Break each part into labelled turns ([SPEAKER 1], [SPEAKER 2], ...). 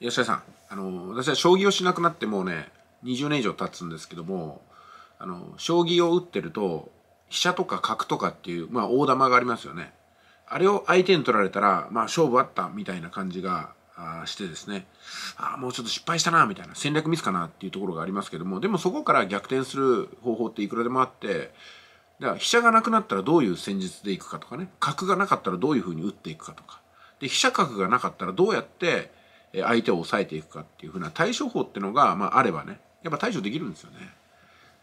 [SPEAKER 1] 吉田さんあの私は将棋をしなくなってもうね20年以上経つんですけどもあの将棋を打ってると飛車とか角とかっていう、まあ、大玉がありますよねあれを相手に取られたら、まあ、勝負あったみたいな感じがしてですねああ、もうちょっと失敗したなみたいな戦略ミスかなっていうところがありますけどもでもそこから逆転する方法っていくらでもあってでは飛車がなくなったらどういう戦術でいくかとかね角がなかったらどういうふうに打っていくかとかで飛車角がなかったらどうやって相手を抑えていくかっていうふうな対処法っていうのが、まあ、あればねやっぱ対処できるんですよね。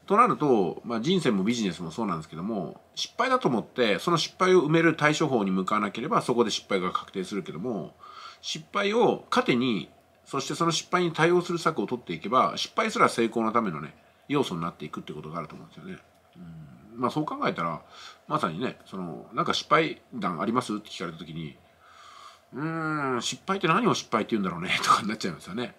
[SPEAKER 1] となると、まあ、人生もビジネスもそうなんですけども失敗だと思ってその失敗を埋める対処法に向かわなければそこで失敗が確定するけども失敗を糧にそしてその失敗に対応する策を取っていけば失敗すら成功のためのね要素になっていくってことがあると思うんですよね。うんまあそう考えたらまさにねそのなんか失敗談ありますって聞かれた時にうん失敗って何を失敗って言うんだろうね とかになっちゃいますよね。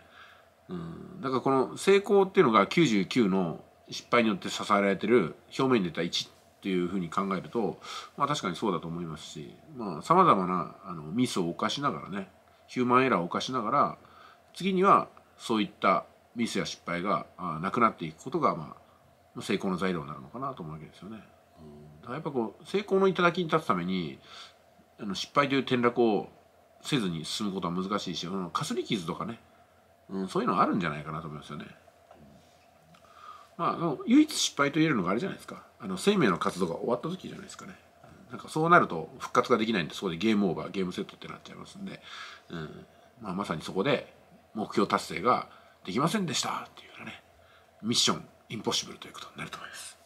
[SPEAKER 1] うんだからこの成功っていうのが99の失敗によって支えられてる表面に出た1っていうふうに考えると、まあ、確かにそうだと思いますしさまざ、まなあのミスを犯しながらねヒューマンエラーを犯しながら次にはそういったミスや失敗がなくなっていくことが、まあ、成功の材料になるのかなと思うわけですよね。うん、だやっぱこう成功の頂に立つためにあの失敗という転落をせずに進むことは難しいし、うん、かすり傷とかね、うん、そういうのあるんじゃないかなと思いますよね。まあ、あの唯一失敗と言えるのがあれじゃないですかあの生命の活動が終わった時じゃないですかね。なんかそうなると復活ができないんでそこでゲームオーバーゲームセットってなっちゃいますんで、うんまあ、まさにそこで目標達成ができませんでしたっていうようなねミッションインポッシブルということになると思います。